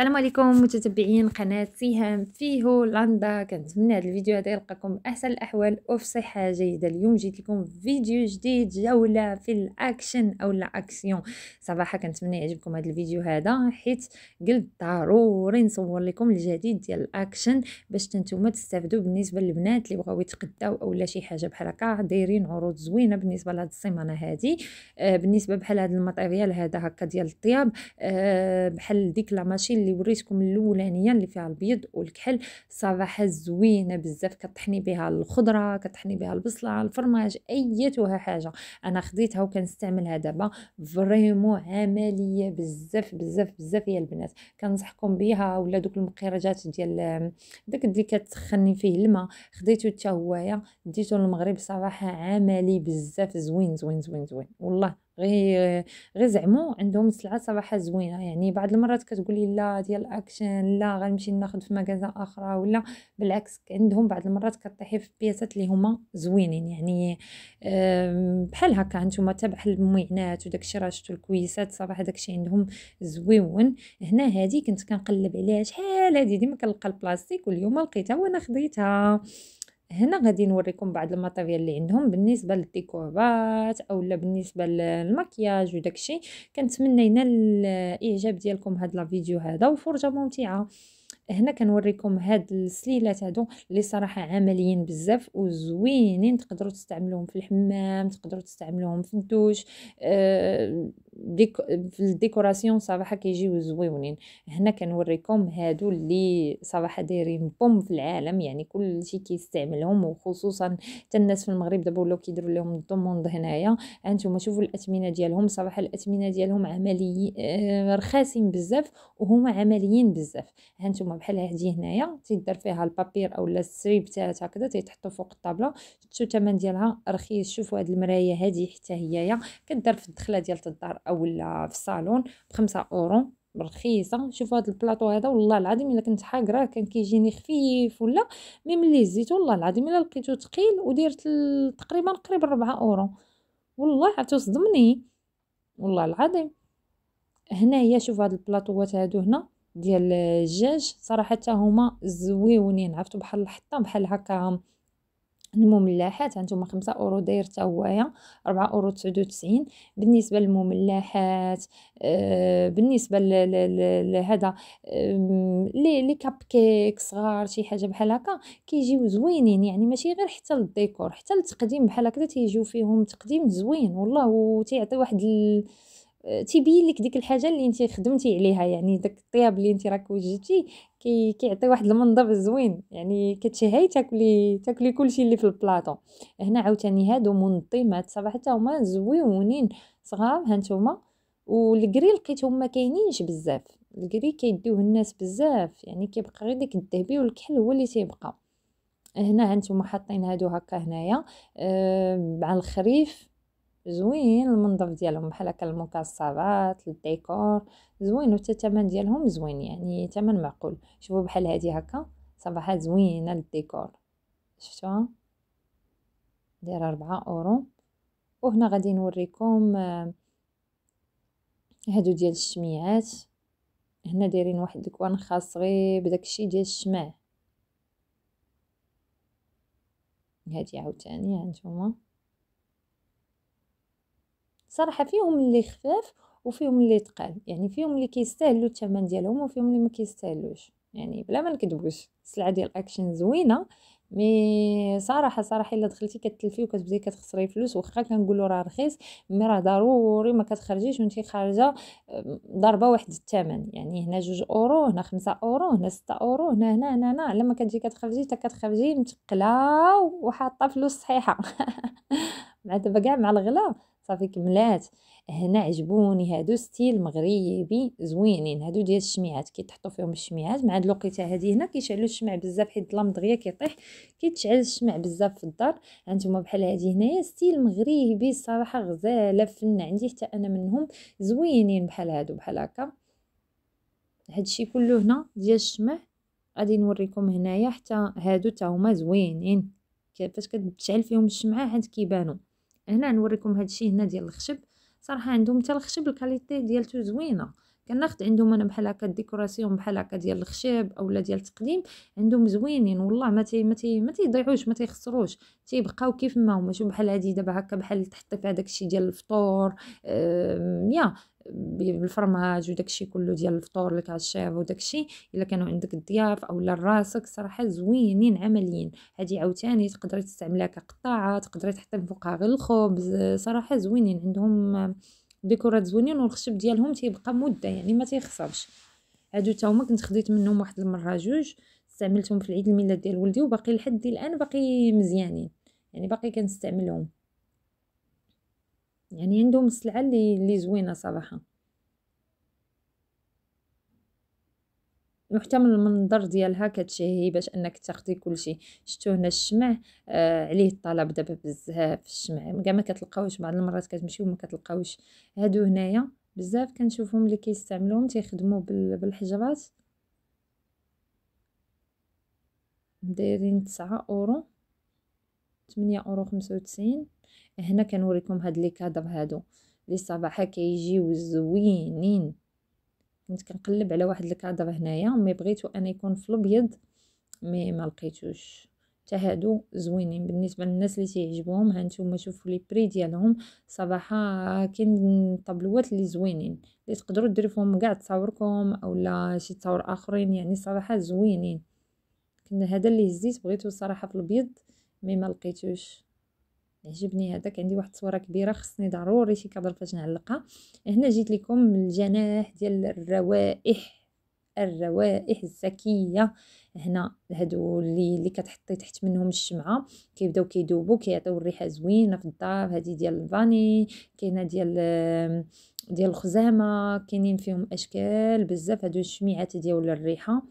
السلام عليكم متتبعين قناه سهام في هولندا كنتمنى هذا الفيديو هذا يلقاكم باحسن الاحوال وفي صحه جيده اليوم جيت لكم فيديو جديد جوله في الاكشن او لا اكسيون صراحه كنتمنى يعجبكم هذا الفيديو هذا حيت قلت ضروري نصور لكم الجديد ديال الاكشن باش نتوما تستافدوا بالنسبه للبنات اللي بغاو يتقداو اولا شي حاجه بحال هكا دايرين عروض زوينه بالنسبه لهاد السيمانه هذه آه، بالنسبه بحال هذا الماتيريال هذا هكا ديال الطياب آه، بحال ديك لا ماشين اللي وريتكم الاولانيه اللي فيها البيض والكحل صراحه زوينه بزاف كطحني بها الخضره كطحني بها البصله الفرماج ايتها حاجه انا خديتها وكنستعملها دابا فريمون عمليه بزاف بزاف بزاف يا البنات كنصحكم بها ولا دوك المقيرجات ديال داك اللي كتخني فيه الماء خديته حتى هويا ديته للمغرب صراحه عملي بزاف زوين زوين زوين زوين والله غير غير زعما عندهم سلعه صراحه زوينه يعني بعض المرات كتقولي لا ديال اكشن لا غنمشي ناخذ في مكازا اخرى ولا بالعكس عندهم بعض المرات كطيحي في بياسات اللي هما زوينين يعني بحال هكا نتوما تاع بحال المعينات وداكشي راه شفتو الكويسات صراحه داكشي عندهم زويون هنا هذه كنت كنقلب عليها شحال هذه ديما كنلقى البلاستيك واليوم لقيتها وانا خديتها هنا غادي نوريكم بعض الماتيريال اللي عندهم بالنسبه للديكورات اولا بالنسبه للمكياج وداكشي كنتمنى ينال الاعجاب ديالكم هاد لا فيديو هذا وفرجه ممتعه هنا كنوريكم هاد السليلات هادو اللي صراحه عمليين بزاف وزوينين تقدروا تستعملوهم في الحمام تقدروا تستعملوهم في الدوش أه في الديكوراسيون صراحه كيجيو زويونين هنا كنوريكم هادو اللي صراحه دايرين بوم في العالم يعني كلشي كيستعملهم وخصوصا حتى الناس في المغرب دابا ولاو كيديروا لهم الدوموند هنايا انتم شوفوا الاثمنه ديالهم صراحه الاثمنه ديالهم عملي آه، رخاصين بزاف وهما عمليين بزاف هانتوما بحال هادي هنايا تيدار فيها البابير اولا السريب تاع هكذا تيتحطوا فوق الطابله شفتوا الثمن ديالها رخيص شوفوا هاد المرايه هادي حتى هي كدار في الدخله ديال الدار اولا في الصالون بخمسة اورو رخيصه شوفوا هذا البلاطو هذا والله العظيم الا كنت حاقره كان كيجيني خفيف ولا مي ملي زيت والله العظيم الا لقيته ثقيل وديرت تقريبا قريب 4 اورو والله حتى صدمني والله العظيم هنايا شوف هاد البلاطوات هادو هنا ديال الدجاج صراحه هما زويونين عرفتوا بحال الحطام بحال هكا المملحات هانتوما خمسة اورو داير تا هويا ربعة اورو تسعود وتسعين بالنسبه للمملحات ل# آه، بالنسبه ل# آه لي لي كاب كيك صغار شي حاجه بحال هكا كيجيو زوينين يعني ماشي غير حتى للديكور حتى للتقديم بحال هكدا تيجيو فيهم تقديم زوين والله تيعطي واحد ال... تيبين لك ديك الحاجه اللي انت خدمتي عليها يعني داك الطياب اللي انت راك وجدتي كي كيعطي واحد المنظر زوين يعني كتشهي تاكلي تاكلي كلشي اللي في البلاطو هنا عاوتاني هادو منظمات صراحه حتى هما زويونين صغار هانتوما والكري لقيتهم ما كاينينش بزاف الكري كيديوه الناس بزاف يعني كيبقى غير ديك الذهبي والكحل هو اللي تيبقى هنا هانتوما حاطين هادو هكا هنايا آه، مع الخريف زوين المنظف ديالهم بحال هكا المكسرات الديكور زوين وحتى الثمن ديالهم زوين يعني ثمن معقول شوفوا بحال هذه هكا صباحا زوينه الديكور شفتوها دايره 4 اورو وهنا غادي نوريكم آه، هادو ديال الشميعات هنا دايرين واحد الكوان خاص غير بداكشي ديال الشمع هادي عاوتاني هانتوما صراحه فيهم اللي خفاف وفيهم اللي تقال يعني فيهم اللي كيستاهلوا الثمن ديالهم وفيهم اللي ما كيستاهلوش يعني بلا ما نكذبوش السلعه ديال الاكشن زوينه مي صراحه صراحه الا دخلتي كتلفي وكتبداي كتخسري فلوس واخا كنقولوا راه رخيص مي راه ضروري ما كتخرجيش وانت خارجه ضربه واحد الثمن يعني هنا جوج اورو هنا خمسة اورو هنا ستة اورو هنا هنا هنا, هنا. لما كتجي كتخرجي حتى كتخرجي متقله وحاطه فلوس صحيحه مع دابا كاع مع الغلا صافي كملات هنا عجبوني هادو ستيل مغربي زوينين هادو ديال الشميعات كيتحطوا فيهم الشميعات مع هاد الوقيته هادي هنا كيشعلوا الشمع بزاف حيت الظلام دغيا كيطيح كيتشعل الشمع بزاف في الدار هانتوما بحال هادي هنايا ستيل مغربي الصراحه غزاله فن عندي حتى انا منهم زوينين بحال هادو بحال هكا هادشي كله هنا ديال الشمع غادي نوريكم هنايا حتى هادو تا هما زوينين كيفاش كتشعل فيهم الشمعه عاد كيبانو هنا نوريكم الشيء هنا ديال الخشب صراحه عندهم حتى الخشب الكاليتي ديالته زوينه كناخد عندهم انا بحال هكا ديكوراسيون بحال هكا ديال الخشب اولا ديال التقديم عندهم زوينين والله ما تي ما تي ما تيضيعوش ما تيخسروش تيبقاو كيف ما هما شوف بحال هادي دابا هكا بحال تحطي فيها داكشي ديال الفطور يا بالفرماج وداكشي كله ديال الفطور لك عشاف وداكشي الا كانوا عندك الضياف اولا راسك صراحه زوينين عمليين هادي عاوتاني تقدري تستعملها كقطاعه تقدري تحطي فوقها غير الخبز صراحه زوينين عندهم ديكورات زوينين والخشب ديالهم تيبقى مده يعني ما تيخسرش هادو تا هما كنت خديت منهم واحد المره جوج استعملتهم في العيد الميلاد ديال ولدي وباقي لحد الان باقي مزيانين يعني باقي كنستعملهم يعني عندهم السلعه اللي اللي زوينه صراحه وحتى من المنظر ديالها كتشهي باش انك تاخدي كلشي شتو هنا الشمع آه عليه الطلب دابا بزاف الشمع كاع ما كتلقاوش بعض المرات كتمشيو ما كتلقاوش هادو هنايا بزاف كنشوفهم اللي كيستعملوهم تيخدموا بالحجرات دايرين تسعة اورو تمنية اورو خمسة وتسعين هنا كنوريكم هاد لي كادر هادو لي صباحا كيجيو زوينين كنت كنقلب على واحد الكادر هنايا مي بغيتو انا يكون في الابيض مي ما لقيتوش حتى هادو زوينين بالنسبه للناس اللي تيعجبهم هانتوما شوفوا لي بري ديالهم صراحه كاين طابلوات اللي زوينين اللي تقدروا ديروا فيهم كاع تصاوركم اولا شي تصاور اخرين يعني صراحه زوينين كنا هذا اللي هزيت بغيتو صراحه في الابيض مي ما لقيتوش عجبني هذاك عندي واحد الصوره كبيره خصني ضروري شي كادر فاش نعلقها هنا جيت لكم الجناح ديال الروائح الروائح الزكيه هنا هادو اللي اللي كتحطي تحت منهم الشمعه كيبداو كيدوبو كيعطيو الريحه زوينه في الدار هذه ديال الفاني كاينه ديال ديال الخزامه كاينين فيهم اشكال بزاف هادو الشميعات ديال الريحه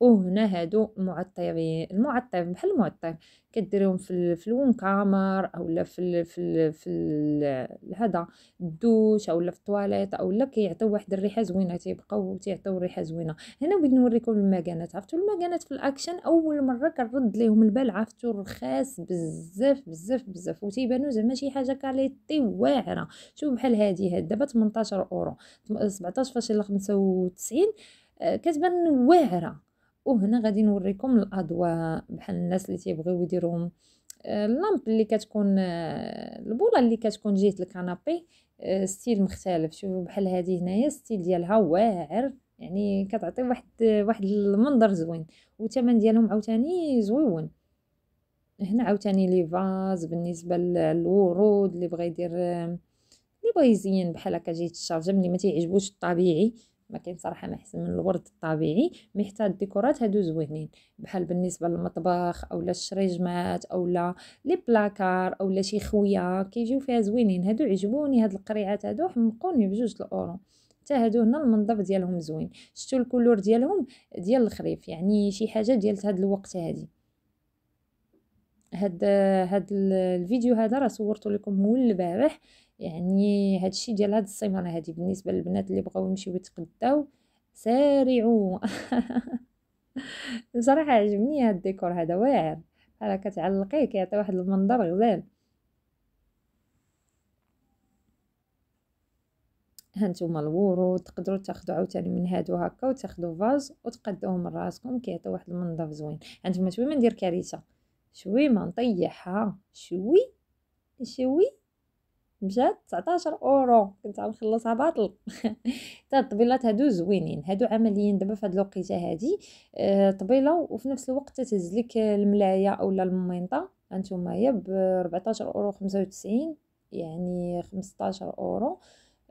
وهنا هادو معطرين المعطر بحال المعطر كديريهم في في الونكامر اولا في ال في ال في ال هذا الدوش اولا في الطواليت اولا كيعطيو واحد الريحه زوينه تيبقاو تيعطيو ريحه زوينه هنا بغيت نوريكم المكانات عرفتوا المكانات في الاكشن اول مره كنرد ليهم البال عرفتوا رخاص بزاف بزاف بزاف وتيبانو زعما شي حاجه كاليتي واعره شوف بحال هادي هاد دابا 18 اورو 17.95 آه، كتبان واعره وهنا غادي نوريكم الاضواء بحال الناس اللي تيبغيو يديروا آه، اللامب اللي كتكون آه، البوله اللي كتكون جهه الكنابي آه، ستيل مختلف شوفوا بحال هذه هنايا ستيل ديالها واعر يعني كتعطي واحد واحد المنظر زوين والثمن ديالهم عاوتاني زويون هنا عاوتاني لي فاز بالنسبه للورود اللي بغى يدير اللي بغى يزين بحال هكا جهه الشارجه ملي ما تيعجبوش الطبيعي ما كاين صراحه ما احسن من الورد الطبيعي مي حتى الديكورات هادو زوينين بحال بالنسبه للمطبخ اولا الشريجمات اولا لي بلاكار اولا شي خويه كيجيو فيها زوينين هادو عجبوني هاد القريعات هادو حمقوني بجوج الاورو حتى هادو هنا المنظر ديالهم زوين شتو الكولور ديالهم ديال الخريف يعني شي حاجه ديال هاد الوقت هادي هاد هاد الفيديو هذا راه صورته لكم هو البارح يعني هادشي ديال هاد السيمانه هادي بالنسبه للبنات اللي بغاو يمشيو يتقداو سارعوا بصراحه عجبني هاد الديكور هذا واعر بحال كتعلقيه كيعطي واحد المنظر غزال هانتوما الورود تقدروا تاخذوا عاوتاني من هادو هكا وتاخذوا فاز وتقدوهم من راسكم كيعطي واحد المنظر زوين هانتوما شويه ما ندير كارثه شويه ما نطيحها شوي شوي مشات 19 اورو كنت عم نخلصها باطل حتى طيب، الطبيلات هادو زوينين هادو عمليين دابا فهاد الوقيته هادي آه، طبيله وفي نفس الوقت تهز لك الملايه اولا المومينطه هانتوما هي ب 14 اورو 95 يعني 15 اورو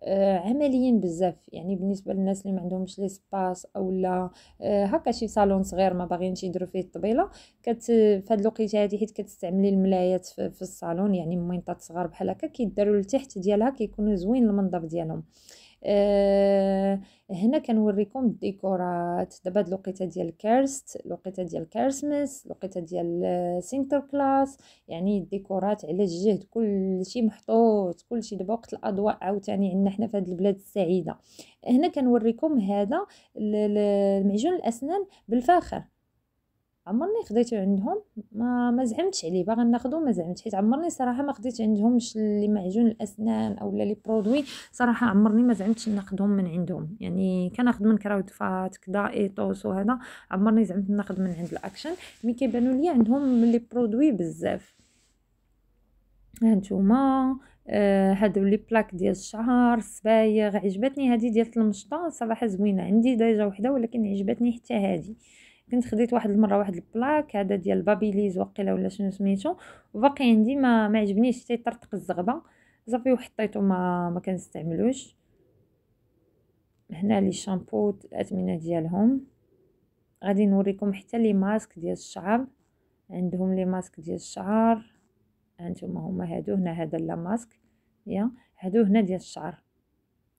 آه، عمليين بزاف يعني بالنسبه للناس اللي ما عندهمش لي سباس اولا لا آه، هكا شي صالون صغير ما باغينش يديروا فيه الطبيله كت فهاد الوقيته هذه حيت كتستعملي الملايات في, في الصالون يعني مينطات صغار بحال هكا كيداروا لتحت ديالها كيكونوا زوين المنظر ديالهم أه هنا كنوريكم الديكورات دابا هاد الوقيته ديال كيرست الوقيته ديال كيرسمس الوقيته ديال سينتر كلاس يعني الديكورات على الجهد كلشي محطوط كلشي دابا وقت الاضواء عاوتاني عندنا حنا في هاد البلاد السعيده هنا كنوريكم هذا المعجون الاسنان بالفاخر عمرني خديت عندهم ما ما زعمتش عليه باغا ناخذو ما زعمت حيت عمرني صراحه ما خديت عندهمش اللي معجون الاسنان اولا لي برودوي صراحه عمرني ما زعمتش ناخذهم من عندهم يعني كناخذ من كراود فات كدا ايطوس وهذا عمرني زعمت ناخذ من عند الاكشن مي كيبانوا لي عندهم لي برودوي بزاف هانتوما آه هادو لي بلاك ديال الشعر سبايغ عجبتني هذه ديال المشطه صراحه زوينه عندي ديجا وحده ولكن عجبتني حتى هذه كنت خديت واحد المره واحد البلاك هذا ديال بابيليز وقيله ولا شنو سميتو وباقي عندي ما ما عجبنيش حتى طرطق الزغبه صافي وحطيته ما ما كنستعملوش هنا لي شامبو الاثمنه ديالهم غادي نوريكم حتى لي ماسك ديال الشعر عندهم لي ماسك ديال الشعر هانتوما هما هادو هنا هذا لا ماسك يا هادو هنا ديال الشعر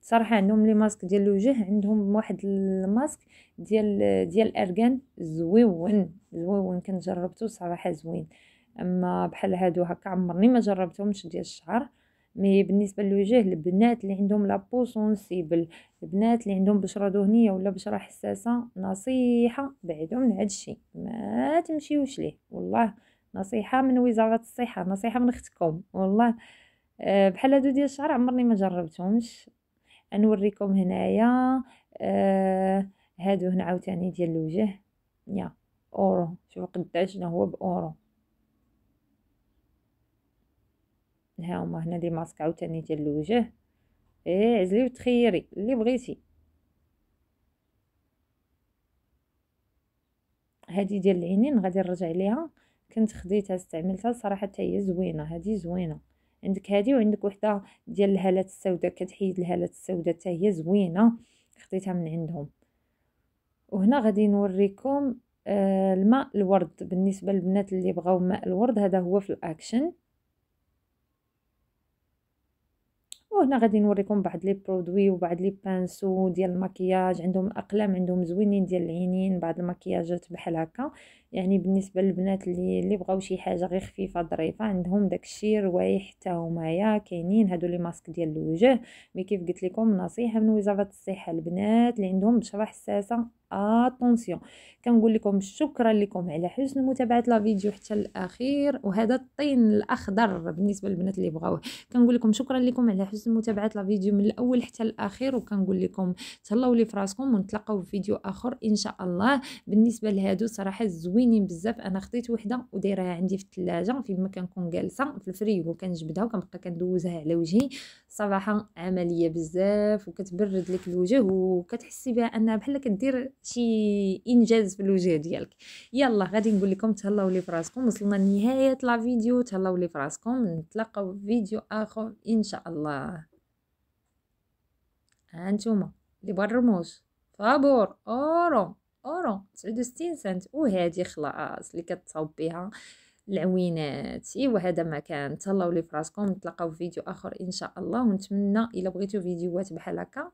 صراحه عندهم لي ماسك ديال الوجه عندهم واحد الماسك ديال ديال الارغان زويون زويون كان جربته صراحه زوين اما بحال هادو هكا عمرني ما جربتهمش ديال الشعر مي بالنسبه للوجه البنات اللي عندهم لابو سونسيبل البنات اللي عندهم بشره دهنيه ولا بشره حساسه نصيحه بعدهم من هاد الشي ما تمشيوش ليه والله نصيحه من وزاره الصحه نصيحه من اختكم والله أه، بحال هادو ديال الشعر عمرني ما جربتهمش نوريكم هنايا آه هادو هنا عاوتاني ديال الوجه يا اورو شوفوا قداش شنو هو باورو ها هما هنا لي ماسك عاوتاني ديال الوجه ايه عزلي وتخيري اللي بغيتي هادي ديال العينين غادي نرجع ليها كنت خديتها استعملتها صراحه حتى هي زوينه هادي زوينه عندك هذه وعندك وحده ديال الهالات السوداء كتحيد الهالات السوداء حتى هي زوينه خديتها من عندهم وهنا غادي نوريكم آه الماء الورد بالنسبه للبنات اللي بغاو ماء الورد هذا هو في الاكشن وهنا غادي نوريكم بعض لي برودوي وبعض لي بانسو ديال المكياج عندهم اقلام عندهم زوينين ديال العينين بعض المكياجات بحال هكا يعني بالنسبه للبنات اللي اللي بغاو شي حاجه غير خفيفه ظريفه عندهم داكشي روايح حتى همايا كاينين هادو لي ماسك ديال الوجه مي كيف قلت لكم نصيحه من وزاره الصحه البنات اللي عندهم بشره حساسه اتونسيون كنقول لكم شكرا لكم على حسن متابعه لا فيديو حتى الاخير وهذا الطين الاخضر بالنسبه للبنات اللي بغاوه كنقول لكم شكرا لكم على حسن متابعه لا فيديو من الاول حتى الاخير وكنقول لكم تهلاو لي فراسكم ونتلاقاو في فيديو اخر ان شاء الله بالنسبه لهادو صراحه زوين زوينين بزاف انا خديت وحده ودايراها عندي في الثلاجه فيما ما كنكون جالسه في الفريغو كنجبدها وكنبقى كندوزها على وجهي صراحه عمليه بزاف وكتبرد لك الوجه وكتحسي بها انها بحال كدير شي انجاز في الوجه ديالك يلا غادي نقول لكم تهلاو لي فراسكم وصلنا لنهايه لا فيديو تهلاو لي فراسكم نتلاقاو في فيديو اخر ان شاء الله هانتوما اللي برموش فابور اورو اورو 69 سنت وهذه خلاص اللي كتصاوب بها العوينات ايوا هذا ما كان تهلاو لي فراسكم نتلاقاو في فيديو اخر ان شاء الله ونتمنى الا بغيتو فيديوهات بحال هكا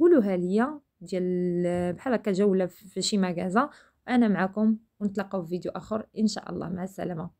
قولوها ليا ديال بحال هكا جوله في شي مغازه انا معكم ونتلاقاو في فيديو اخر ان شاء الله مع السلامه